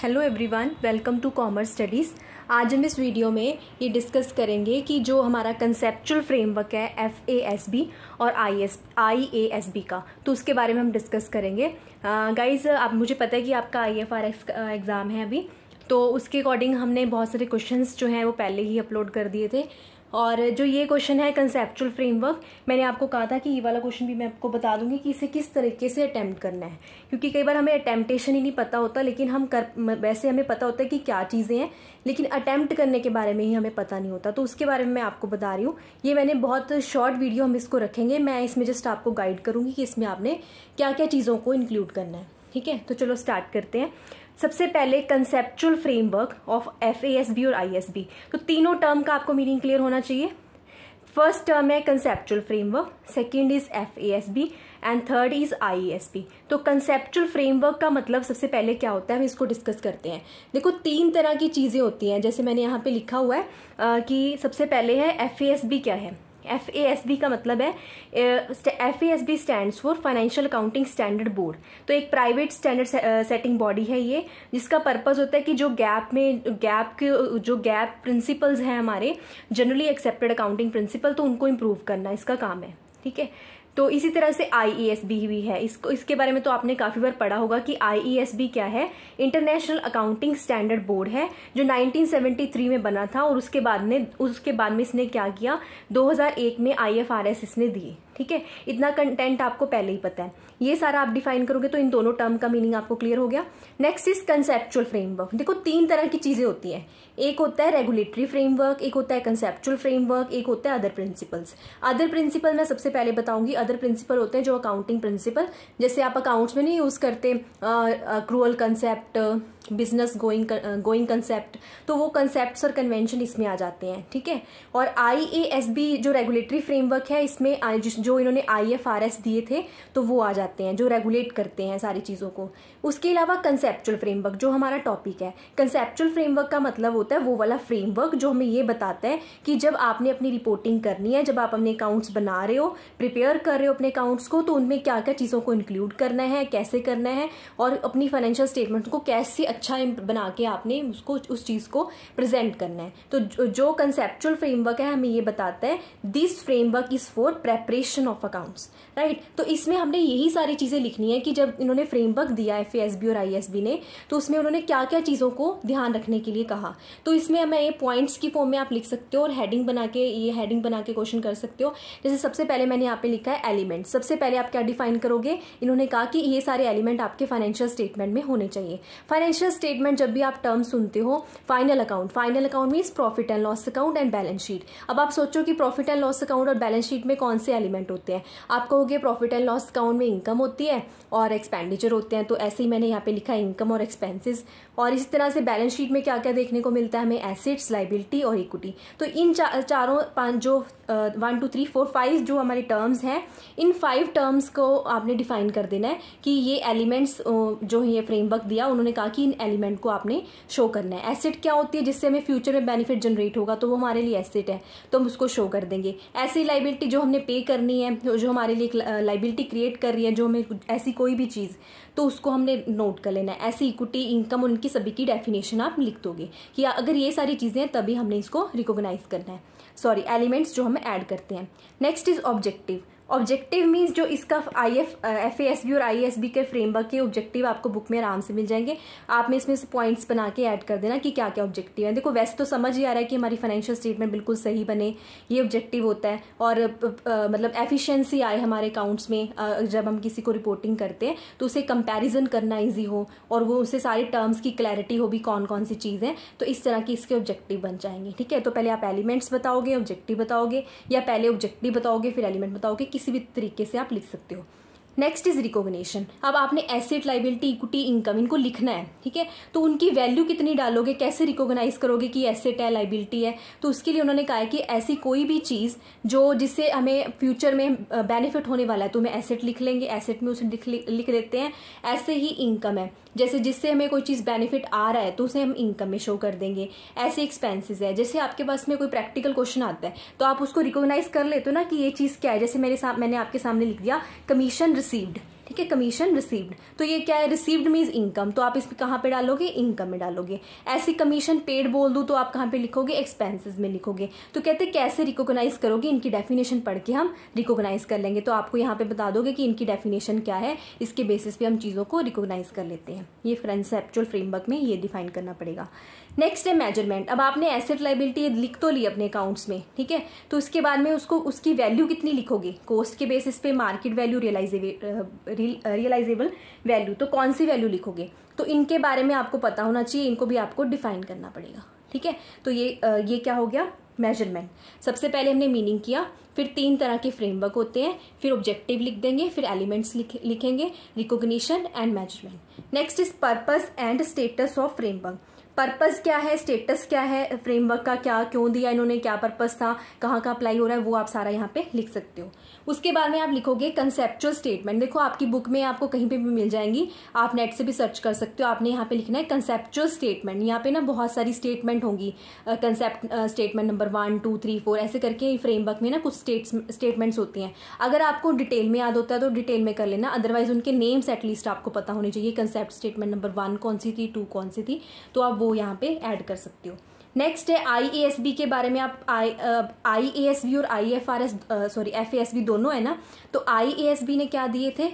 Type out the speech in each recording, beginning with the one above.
Hello everyone welcome to commerce studies आज हम इस वीडियो में ये डिस्कस करेंगे कि जो हमारा कंसेप्चुअल फ्रेमवर्क है एफ ए एस बी और I S I A S B का तो उसके बारे में हम डिस्कस करेंगे गाइज आप मुझे पता है कि आपका I F R X exam है अभी तो उसके अकॉर्डिंग हमने बहुत सारे क्वेश्चंस जो हैं वो पहले ही अपलोड कर दिए थे और जो ये क्वेश्चन है कंसेप्चुअल फ्रेमवर्क मैंने आपको कहा था कि ये वाला क्वेश्चन भी मैं आपको बता दूंगी कि इसे किस तरीके से अटैम्प्ट करना है क्योंकि कई बार हमें अटैम्प्टेशन ही नहीं पता होता लेकिन हम कर वैसे हमें पता होता है कि क्या चीज़ें हैं लेकिन अटैम्प्ट करने के बारे में ही हमें पता नहीं होता तो उसके बारे में मैं आपको बता रही हूँ ये मैंने बहुत शॉर्ट वीडियो हम इसको रखेंगे मैं इसमें जस्ट आपको गाइड करूँगी कि इसमें आपने क्या क्या चीज़ों को इंक्लूड करना है ठीक है तो चलो स्टार्ट करते हैं सबसे पहले कंसेप्चुअल फ्रेमवर्क ऑफ एफ और आई तो तीनों टर्म का आपको मीनिंग क्लियर होना चाहिए फर्स्ट टर्म है conceptual framework second is F and third is I तो कंसेप्चुअल फ्रेमवर्क का मतलब सबसे पहले क्या होता है हम इसको डिस्कस करते हैं देखो तीन तरह की चीज़ें होती हैं जैसे मैंने यहाँ पे लिखा हुआ है आ, कि सबसे पहले है एफ क्या है एफ ए एस बी का मतलब है F A S B stand for financial accounting standard board तो एक प्राइवेट स्टैंडर्ड सेटिंग बॉडी है ये जिसका पर्पज होता है कि जो गैप में गैप के जो गैप प्रिंसिपल्स हैं हमारे जनरली एक्सेप्टेड अकाउंटिंग प्रिंसिपल तो उनको इम्प्रूव करना इसका काम है ठीक है तो इसी तरह से आई e भी है इसको इसके बारे में तो आपने काफ़ी बार पढ़ा होगा कि आई e क्या है इंटरनेशनल अकाउंटिंग स्टैंडर्ड बोर्ड है जो 1973 में बना था और उसके बाद ने उसके बाद में इसने क्या किया 2001 में आई इसने दी ठीक है इतना कंटेंट आपको पहले ही पता है ये सारा आप डिफाइन करोगे तो इन दोनों टर्म का मीनिंग आपको क्लियर हो गया नेक्स्ट इज कंसेप्चुअल फ्रेमवर्क देखो तीन तरह की चीज़ें होती हैं एक होता है रेगुलेटरी फ्रेमवर्क एक होता है कंसेप्चुअल फ्रेमवर्क एक होता है अदर प्रिंसिपल्स अदर प्रिंसिपल मैं सबसे पहले बताऊंगी अदर प्रिंसिपल होते हैं जो अकाउंटिंग प्रिंसिपल जैसे आप अकाउंट्स में नहीं यूज़ करते accrual concept business going going concept तो वो कंसेप्ट और कन्वेंशन इसमें आ जाते हैं ठीक है और आई जो रेगुलेटरी फ्रेमवर्क है इसमें जो इन्होंने आई एफ आर एस दिए थे तो वो आ जाते हैं जो रेगुलेट करते हैं सारी चीज़ों को उसके अलावा कंसेप्चुअल फ्रेमवर्क जो हमारा टॉपिक है कंसेप्चुअल फ्रेमवर्क का मतलब होता है वो वाला फ्रेमवर्क जो हमें ये बताता है कि जब आपने अपनी रिपोर्टिंग करनी है जब आप अपने अकाउंट्स बना रहे हो प्रिपेयर कर रहे हो अपने अकाउंट्स को तो उनमें क्या क्या चीज़ों को इंक्लूड करना है कैसे करना है और अपनी फाइनेंशियल स्टेटमेंट को कैसे अच्छा बना के आपने उसको उस चीज़ को प्रेजेंट करना है तो जो कंसेप्चुअल फ्रेमवर्क है हमें ये बताता है this framework is for preparation section of accounts right तो इसमें हमने यही सारी चीज़ें लिखनी है कि जब इन्होंने फ्रेमवर्क दिया एफ और आई ने तो उसमें उन्होंने क्या क्या चीज़ों को ध्यान रखने के लिए कहा तो इसमें हमें ये पॉइंट्स की फॉर्म में आप लिख सकते हो और हेडिंग बना के ये हेडिंग बना के क्वेश्चन कर सकते हो जैसे सबसे पहले मैंने यहाँ पे लिखा है एलिमेंट सबसे पहले आप क्या डिफाइन करोगे इन्होंने कहा कि ये सारे एलिमेंट आपके फाइनेंशियल स्टेटमेंट में होने चाहिए फाइनेंशियल स्टेटमेंट जब भी आप टर्म सुनते हो final account final account means profit and loss account and balance sheet अब आप सोचो कि प्रॉफिट एंड लॉस अकाउंट और बैलेंस शीट में कौन से एलिमेंट इंक्रीमेंट होते हैं आप कहोगे प्रॉफिट एंड लॉस अकाउंट में इनकम होती है और एक्सपेंडिचर होते हैं तो ऐसे ही मैंने यहाँ पे लिखा इनकम और एक्सपेंसेस और इसी तरह से बैलेंस शीट में क्या क्या देखने को मिलता है हमें एसेट्स लाइबिलिटी और इक्विटी तो इन चा, चारों पाँच जो one two three four five जो हमारे टर्म्स हैं इन फाइव टर्म्स को आपने डिफाइन कर देना है कि ये एलिमेंट्स जो ये फ्रेमवर्क दिया उन्होंने कहा कि इन एलिमेंट को आपने शो करना है एसेट क्या होती है जिससे हमें फ्यूचर में बेनिफिट जनरेट होगा तो वो हमारे लिए एसेट है तो हम उसको शो कर देंगे ऐसी लाइबिलिटी जो हमने पे करनी रही है जो हमारे लिए एक लाइबिलिटी क्रिएट कर रही है जो हमें ऐसी कोई भी चीज़ तो उसको हमने नोट कर लेना है ऐसी इक्विटी इनकम उनकी सभी की डेफिनेशन आप लिख दोगे कि अगर ये सारी चीज़ें हैं तभी हमने इसको रिकोगनाइज करना है सॉरी एलिमेंट्स जो हम ऐड करते हैं next is objective objective means जो इसका I F F S B और आई एस बी के फ्रेमवर्क के ऑब्जेक्टिव आपको बुक में आराम से मिल जाएंगे आप में इसमें से पॉइंट्स बना के ऐड कर देना कि क्या क्या ऑब्जेक्टिव है देखो वैसे तो समझ ही आ रहा है कि हमारी फाइनेंशियल स्टेटमेंट बिल्कुल सही बने ये ऑब्जेक्टिव होता है और आ, मतलब एफिशिएंसी आए हमारे अकाउंट्स में आ, जब हम किसी को रिपोर्टिंग करते हैं तो उसे कंपेरिजन करना ईजी हो और वो उसे सारे टर्म्स की क्लैरिटी हो भी कौन कौन सी चीज़ है तो इस तरह की इसके ऑब्जेक्टिव बन जाएंगे ठीक है तो पहले आप एलिमेंट्स बताओगे ऑब्जेक्टिव बताओगे या पहले ऑब्जेक्टिव बताओगे फिर एलिमेंट बताओगे किसी भी तरीके से आप लिख सकते हो नेक्स्ट इज रिकॉग्निशन अब आपने एसेट लाइबिलिटी इक्विटी इनकम इनको लिखना है ठीक है तो उनकी वैल्यू कितनी डालोगे कैसे रिकॉग्नाइज करोगे कि एसेट है लाइबिलिटी है तो उसके लिए उन्होंने कहा है कि ऐसी कोई भी चीज़ जो जिससे हमें फ्यूचर में बेनिफिट होने वाला है तो हमें एसेट लिख लेंगे एसेट में उसे लिख लिख देते हैं ऐसे ही इनकम है जैसे जिससे हमें कोई चीज़ बेनिफिट आ रहा है तो उसे हम इनकम में शो कर देंगे ऐसे एक्सपेंसेस है जैसे आपके पास में कोई प्रैक्टिकल क्वेश्चन आता है तो आप उसको रिकॉग्नाइज कर लेते हो ना कि ये चीज़ क्या है जैसे मेरे मैंने आपके सामने लिख दिया कमीशन रिसीव्ड ठीक है कमीशन रिसीव्ड तो ये क्या है रिसीव्ड मीन्स इनकम तो आप इस पर कहाँ पे डालोगे इनकम में डालोगे ऐसी कमीशन पेड बोल दूँ तो आप कहाँ पे लिखोगे एक्सपेंसेस में लिखोगे तो कहते कैसे रिकॉग्नाइज करोगे इनकी डेफिनेशन पढ़ के हम रिकॉग्नाइज कर लेंगे तो आपको यहाँ पे बता दोगे कि इनकी डेफिनेशन क्या है इसके बेसिस पे हम चीज़ों को रिकोगनाइज कर लेते हैं ये कंसेप्चुअल फ्रेमवर्क में ये डिफाइन करना पड़ेगा नेक्स्ट है मेजरमेंट अब आपने एसेट लाइबिलिटी लिख तो ली अपने अकाउंट्स में ठीक है तो उसके बाद में उसको उसकी वैल्यू कितनी लिखोगे कोस्ट के बेसिस पे market value realisable realisable value तो कौन सी वैल्यू लिखोगे तो इनके बारे में आपको पता होना चाहिए इनको भी आपको डिफाइन करना पड़ेगा ठीक है तो ये ये क्या हो गया मेजरमेंट सबसे पहले हमने मीनिंग किया फिर तीन तरह के फ्रेमवर्क होते हैं फिर ऑब्जेक्टिव लिख देंगे फिर एलिमेंट्स लिख, लिखेंगे recognition and measurement next is purpose and status of framework purpose क्या है स्टेटस क्या है फ्रेमवर्क का क्या क्यों दिया इन्होंने क्या पर्पस था कहाँ का अप्लाई हो रहा है वो आप सारा यहाँ पे लिख सकते हो उसके बाद में आप लिखोगे कंसेप्चुअल स्टेटमेंट देखो आपकी बुक में आपको कहीं पे भी मिल जाएंगी आप नेट से भी सर्च कर सकते हो आपने यहाँ पे लिखना है कंसेप्चुअल स्टेटमेंट यहाँ पे ना बहुत सारी स्टेटमेंट होंगी concept statement number one two three four ऐसे करके फ्रेमवर्क में ना कुछ स्टेट स्टेटमेंट्स होती हैं अगर आपको डिटेल में याद होता है तो डिटेल में कर लेना अदरवाइज उनके नेम्स एटलीस्ट आपको पता होने चाहिए कंसेप्ट स्टेटमेंट नंबर वन कौन सी थी टू कौन सी थी तो आप वो यहाँ पे ऐड कर सकते हो नेक्स्ट है आई ए एस बी के बारे में आप आई आई और I F R S sorry F A S B दोनों है ना तो आई एस बी ने क्या दिए थे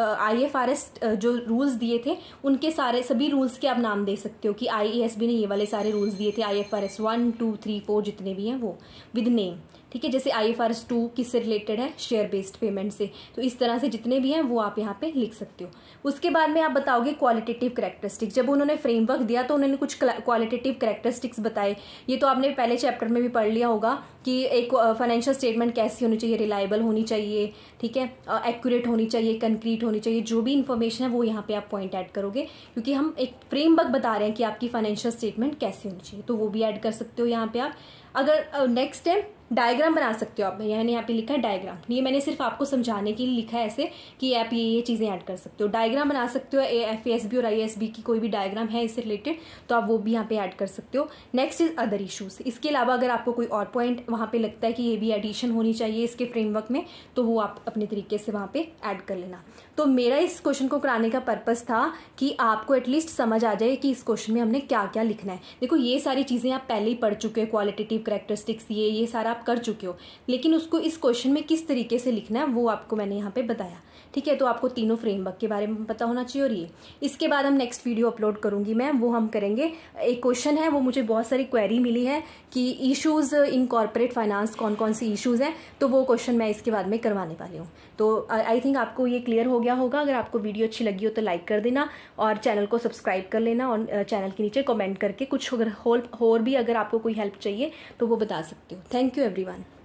आई एफ आर एस जो रूल्स दिए थे उनके सारे सभी रूल्स के आप नाम दे सकते हो कि आई एस बी ने ये वाले सारे रूल्स दिए थे I F R S one two three four जितने भी हैं वो विद नेम ठीक है जैसे I F R S two किससे रिलेटेड है शेयर बेस्ड पेमेंट से तो इस तरह से जितने भी हैं वो आप यहाँ पे लिख सकते हो उसके बाद में आप बताओगे क्वालिटेटिव करेक्टरिस्टिक्स जब उन्होंने फ्रेमवर्क दिया तो उन्होंने कुछ क्वालिटेटिव करेक्टरिस्टिक्स बताए ये तो आपने पहले चैप्टर में भी पढ़ लिया होगा कि एक फाइनेंशियल स्टेटमेंट कैसी होनी चाहिए रिलायबल होनी चाहिए ठीक है एक्यूरेट होनी चाहिए कंक्रीट होनी चाहिए जो भी इन्फॉर्मेशन है वो यहाँ पे आप पॉइंट ऐड करोगे क्योंकि हम एक फ्रेमवर्क बता रहे हैं कि आपकी फाइनेंशियल स्टेटमेंट कैसी होनी चाहिए तो वो भी ऐड कर सकते हो यहाँ पे आप अगर नेक्स्ट है डायग्राम बना सकते हो आप यानी यहाँ पे लिखा है डायग्राम ये मैंने सिर्फ आपको समझाने के लिए लिखा है ऐसे कि आप ये ये चीज़ें ऐड कर सकते हो डायग्राम बना सकते हो ए एफ एस बी और आई एस बी की कोई भी डायग्राम है इससे रिलेटेड तो आप वो भी यहाँ पे ऐड कर सकते हो नेक्स्ट इज़ अदर इशूज़ इसके अलावा अगर आपको कोई और पॉइंट वहाँ पर लगता है कि ये भी एडिशन होनी चाहिए इसके फ्रेमवर्क में तो वो आप अपने तरीके से वहाँ पर ऐड कर लेना तो मेरा इस क्वेश्चन को कराने का पर्पज़ था कि आपको एटलीस्ट समझ आ जाए कि इस क्वेश्चन में हमने क्या क्या लिखना है देखो ये सारी चीज़ें आप पहले ही पढ़ चुके हैं क्वालिटेटिव करेक्टरिस्टिक्स ये ये सारा आप कर चुके हो लेकिन उसको इस क्वेश्चन में किस तरीके से लिखना है वो आपको मैंने यहाँ पे बताया ठीक है तो आपको तीनों फ्रेमवर्क के बारे में पता होना चाहिए और ये इसके बाद हम नेक्स्ट वीडियो अपलोड करूंगी मैं वो हम करेंगे एक क्वेश्चन है वो मुझे बहुत सारी क्वेरी मिली है कि इशूज़ इन कॉरपोरेट फाइनेंस कौन कौन सी इशूज़ हैं तो वो क्वेश्चन मैं इसके बाद में करवाने वाली हूँ तो आई थिंक आपको ये क्लियर हो गया होगा अगर आपको वीडियो अच्छी लगी हो तो लाइक कर देना और चैनल को सब्सक्राइब कर लेना और चैनल के नीचे कमेंट करके कुछ अगर और भी अगर आपको कोई हेल्प चाहिए तो वो बता सकते हो थैंक यू everyone.